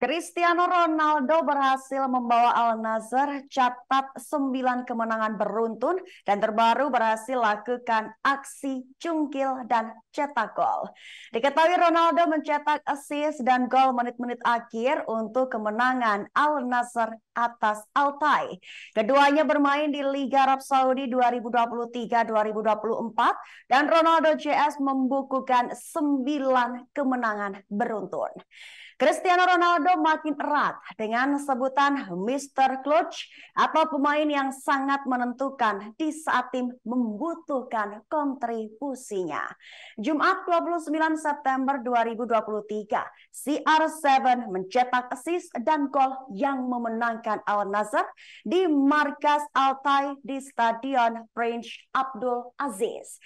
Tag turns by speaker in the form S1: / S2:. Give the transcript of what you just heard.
S1: Cristiano Ronaldo berhasil membawa Al Nazar catat 9 kemenangan beruntun dan terbaru berhasil lakukan aksi cungkil dan cetak gol. Diketahui Ronaldo mencetak assist dan gol menit-menit akhir untuk kemenangan Al Nazar atas Altai. Keduanya bermain di Liga Arab Saudi 2023-2024 dan Ronaldo CS membukukan 9 kemenangan beruntun. Cristiano Ronaldo makin erat dengan sebutan Mr. Clutch atau pemain yang sangat menentukan di saat tim membutuhkan kontribusinya. Jumat 29 September 2023, CR7 mencetak assist dan gol yang memenangkan Al Nazar di markas Altai di Stadion Prince Abdul Aziz.